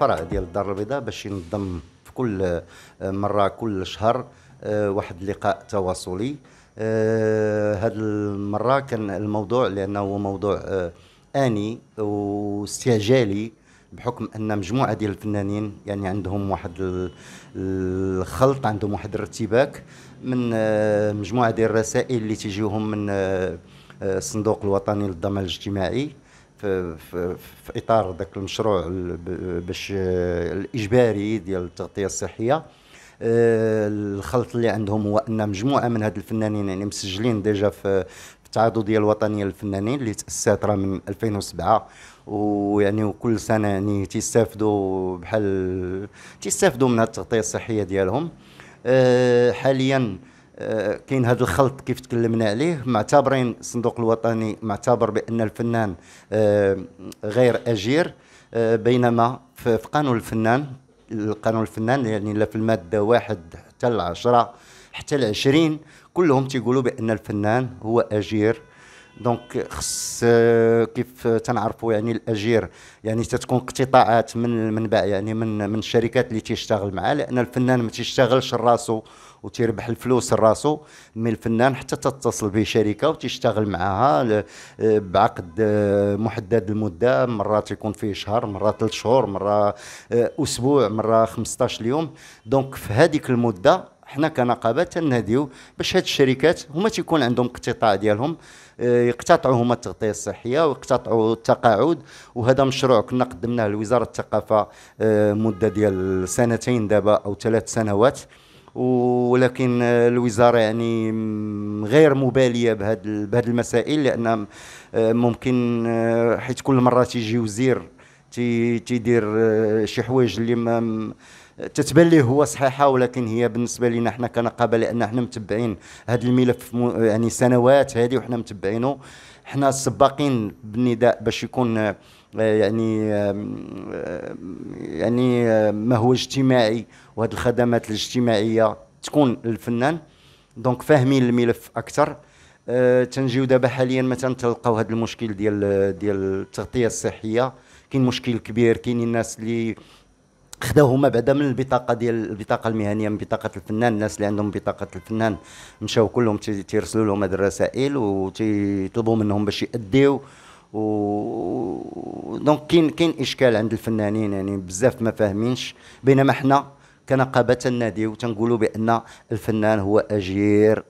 فرع ديال الدار البيضاء باش ينظم في كل آه، مره كل شهر آه، واحد اللقاء تواصلي هذه آه، المره كان الموضوع لانه هو موضوع اني واستعجالي بحكم ان مجموعه ديال الفنانين يعني عندهم واحد الخلط عندهم واحد الارتباك من مجموعه ديال الرسائل اللي تجيهم من الصندوق الوطني للضمان الاجتماعي في, في, في اطار ذاك المشروع باش الاجباري ديال التغطيه الصحيه آه، الخلط اللي عندهم هو ان مجموعه من هاد الفنانين يعني مسجلين ديجا في التعاضديه الوطنيه للفنانين اللي تاسست راه من 2007 ويعني وكل سنه يعني تيستافدوا بحال تيستافدوا من التغطيه الصحيه ديالهم آه، حاليا آه، كاين هذا الخلط كيف تكلمنا عليه معتبرين الصندوق الوطني معتبر بان الفنان آه، غير اجير آه، بينما في قانون الفنان القانون الفنان يعني لا في الماده واحد حتى العشرة حتى العشرين كلهم تيقولوا بان الفنان هو اجير دونك خص كيف تنعرفوا يعني الاجير يعني تتكون اقتطاعات من من يعني من من الشركات اللي تيشتغل معاه لان الفنان ما تيشتغلش راسو وتيربح الفلوس راسو مي الفنان حتى تتصل به شركه وتشتغل معها بعقد محدد المده مرات يكون فيه شهر مره ثلاث شهور مره اسبوع مره 15 يوم دونك في هذيك المده حنا كنقابه تناديو باش هاد الشركات هما تيكون عندهم اقتطاع ديالهم آه، يقتطعوا هما التغطيه الصحيه ويقتطعوا التقاعد وهذا مشروع كنا قدمناه لوزاره الثقافه آه، مده ديال سنتين دابا او ثلاث سنوات ولكن آه، الوزاره يعني غير مباليه بهذه بهذ المسائل لان ممكن حيت كل مره تيجي وزير تيدير شي حوايج اللي ما تتبان ليه هو صحيحه ولكن هي بالنسبه لنا حنا كنقابه لان حنا متبعين هذا الملف يعني سنوات هذه وحنا متبعينه حنا السباقين بالنداء باش يكون آه، يعني آه، يعني آه، ما هو اجتماعي وهذه الخدمات الاجتماعيه تكون للفنان دونك فاهمين الملف اكثر أه تنجيو دابا حاليا مثلا تلقاو هذا المشكل ديال ديال التغطيه الصحيه كاين مشكل كبير كاين الناس اللي خداو هما بعدا من البطاقه ديال البطاقه المهنيه من بطاقه الفنان الناس اللي عندهم بطاقه الفنان مشاو كلهم تيرسلوا لهم هذه الرسائل وتيطلبوا منهم باش ياديو و دونك كاين كاين اشكال عند الفنانين يعني بزاف ما فاهمينش بينما حنا كنقابه تناديو تنقولوا بان الفنان هو اجير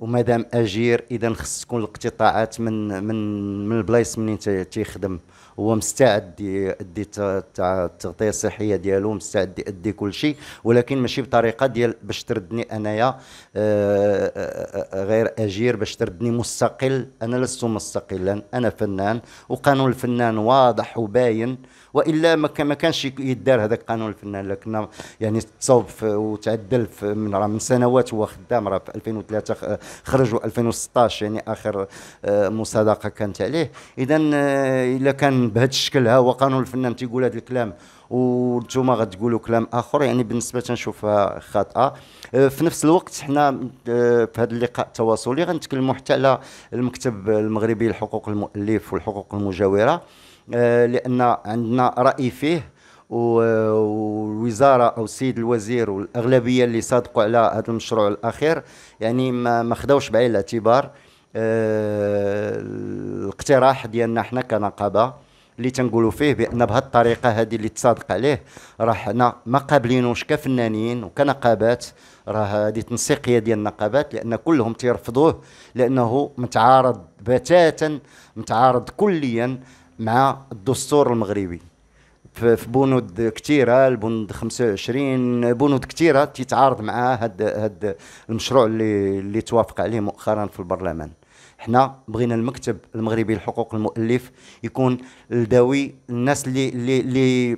ومادام اجير اذا خص تكون الاقتطاعات من من من البلايص منين تيخدم هو مستعد يدي التغطيه الصحيه ديالو مستعد يدي كل شيء ولكن ماشي بطريقه ديال باش تردني انايا آه، آه، آه، غير اجير باش تردني مستقل انا لست مستقلا انا فنان وقانون الفنان واضح وباين والا ما كانش يدار هذاك قانون الفنان لكن يعني تصوب وتعدل من من سنوات هو خدام راه في 2003 خرج 2016 يعني اخر آه، مصادقه كانت عليه اذا آه، الا كان بهذا الشكل ها هو قانون الفنان تيقول هذا الكلام وانتم غتقولوا كلام اخر يعني بالنسبه تنشوفها خاطئه آه، في نفس الوقت حنا في هذا اللقاء التواصلي غنتكلموا حتى على المكتب المغربي لحقوق المؤلف والحقوق المجاوره آه، لان عندنا راي فيه والوزاره او السيد الوزير والاغلبيه اللي صادقوا على هذا المشروع الاخير يعني ما ما خداوش بعين الاعتبار آه، الاقتراح ديالنا حنا كنقابه اللي تنقولوا فيه بان بهذه الطريقه هذه اللي تصادق عليه راه حنا ما قابلينوش كفنانين وكنقابات راه هذه تنسيقيه ديال النقابات لان كلهم تيرفضوه لانه متعارض بتاتا متعارض كليا مع الدستور المغربي في بنود كثيره البنود 25 بنود كثيره تيتعارض مع هاد هاد المشروع اللي اللي توافق عليه مؤخرا في البرلمان حنا بغينا المكتب المغربي لحقوق المؤلف يكون الداوي الناس اللي اللي اللي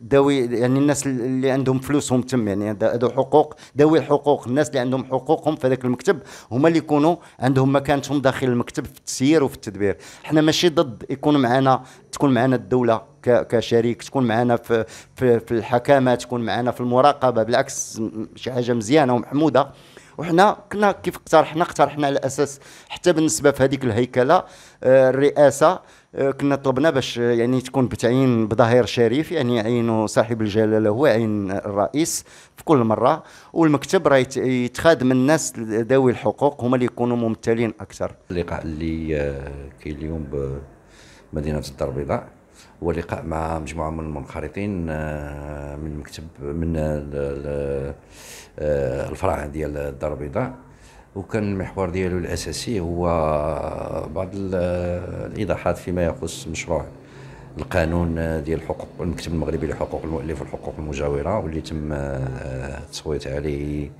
داوي يعني الناس اللي عندهم فلوسهم تم يعني هذو حقوق داوي الحقوق الناس اللي عندهم حقوقهم في هذاك المكتب هما اللي يكونوا عندهم مكانتهم داخل المكتب في التسيير وفي التدبير حنا ماشي ضد يكون معنا تكون معنا الدوله كشريك تكون معنا في في, في الحكامه تكون معنا في المراقبه بالعكس شي حاجه مزيانه ومحموده وحنا كنا كيف اقترحنا اقترحنا على اساس حتى بالنسبه في هذيك الهيكله آه، الرئاسه آه، كنا طلبنا باش آه، يعني تكون بتعيين بظهير شريف يعني عينه صاحب الجلاله هو يعين الرئيس في كل مره والمكتب راه يتخاد من الناس ذوي الحقوق هما اللي يكونوا ممثلين اكثر اللقاء اللي كاين اليوم بمدينه الدار البيضاء هو لقاء مع مجموعه من المنخرطين آه، من مكتب من آه، الفرع ديال الدار البيضاء وكان المحور ديالو الاساسي هو بعض آه، الايضاحات فيما يخص مشروع القانون ديال الحقوق المكتب المغربي لحقوق المؤلف والحقوق المجاوره واللي تم التصويت عليه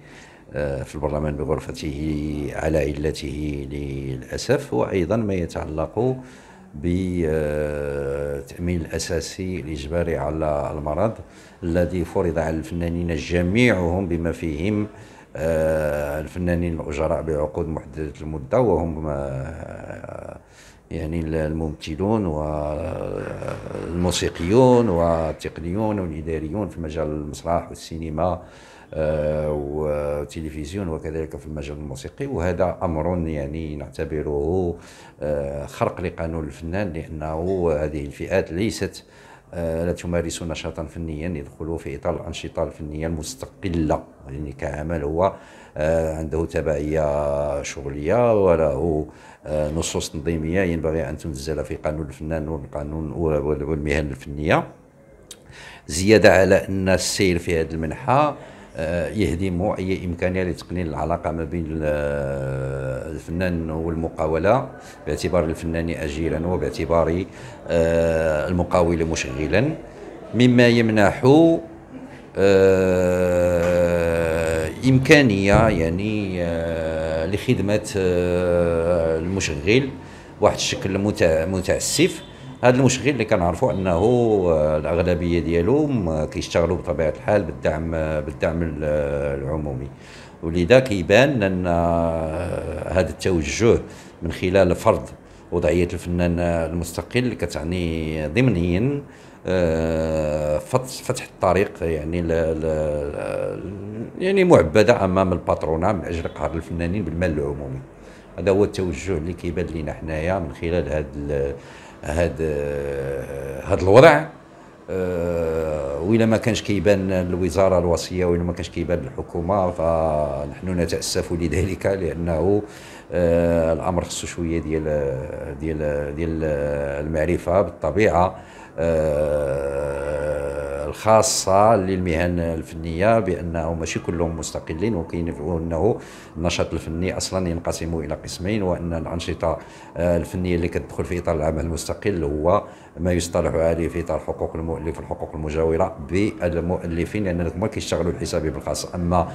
في البرلمان بغرفته على علته للاسف وايضا ما يتعلق بالتأمين آه، الأساسي الإجباري على المرض الذي فرض على الفنانين جميعهم بما فيهم آه، الفنانين الأجراء بعقود محددة المدة وهم آه، يعني الممثلون والموسيقيون والتقنيون والإداريون في مجال المسرح والسينما وتلفزيون وكذلك في المجال الموسيقي وهذا امر يعني نعتبره آه، خرق لقانون الفنان لانه هذه الفئات ليست آه، لا تمارس نشاطا فنيا يدخل في اطار الانشطه الفنيه المستقله يعني كعمل هو آه، عنده تبعيه شغليه وله نصوص تنظيميه ينبغي ان تنزل في قانون الفنان والقانون والمهن الفنيه زياده على ان السير في هذه المنحه آه، يهدموا اي امكانيه لتقنين العلاقه ما بين آه، الفنان والمقاوله باعتبار الفنان اجيرا وباعتبار آه، المقاول مشغلا مما يمنح امكانيه يعني لخدمه المشغل واحد الشكل متعسف هذا المشغل اللي كنعرفوا انه آه، الاغلبيه ديالهم آه، كيشتغلوا بطبيعه الحال بالدعم آه، بالدعم العمومي ولذا كيبان ان هذا التوجه من خلال فرض وضعيه الفنان المستقل كتعني ضمنيا فتح الطريق يعني ل ل يعني معبده امام الباترونه من اجل قهر الفنانين بالمال العمومي هذا هو التوجه اللي كيبان لينا حنايا من خلال هذا هاد آه، هاد الوضع آه، وإلا ما كانش كيبان الوزارة الوصية وإلا ما كانش كيبان الحكومة فنحن نتأسف لذلك لأنه آه، الأمر خصو شوية ديال ديال ديال المعرفة بالطبيعة الخاصة للمهن الفنية بأنه ماشي كلهم مستقلين وكاين أنه النشاط الفني أصلا ينقسم إلى قسمين وأن الأنشطة آه، الفنية اللي كتدخل في إطار العمل المستقل هو ما يصطلح عليه في اطار حقوق المؤلف والحقوق المجاوره بالمؤلفين لان هما كيشتغلوا الحسابي بالخاص اما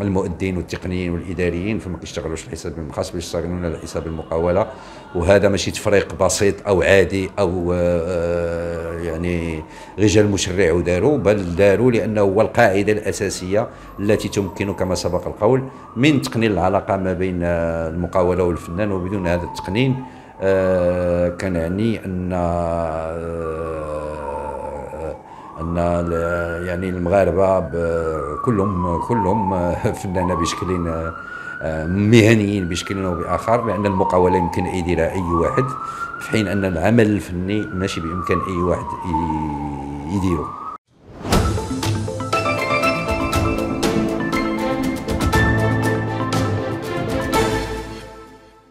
المؤدين والتقنيين والاداريين فما كيشتغلوش الحساب بالخاص يشتغلون على حساب المقاوله وهذا ماشي تفريق بسيط او عادي او آه، آه، يعني رجال المشرع داروا بل داروا لانه هو القاعده الاساسيه التي تمكن كما سبق القول من تقنين العلاقه ما بين آه، المقاوله والفنان وبدون هذا التقنين آه، كنعني ان آه، ان يعني المغاربه كلهم كلهم فنانه بشكل آه، مهنيين بشكل او باخر لان المقاوله يمكن يديرها اي واحد في حين ان العمل الفني ماشي بامكان اي واحد يديره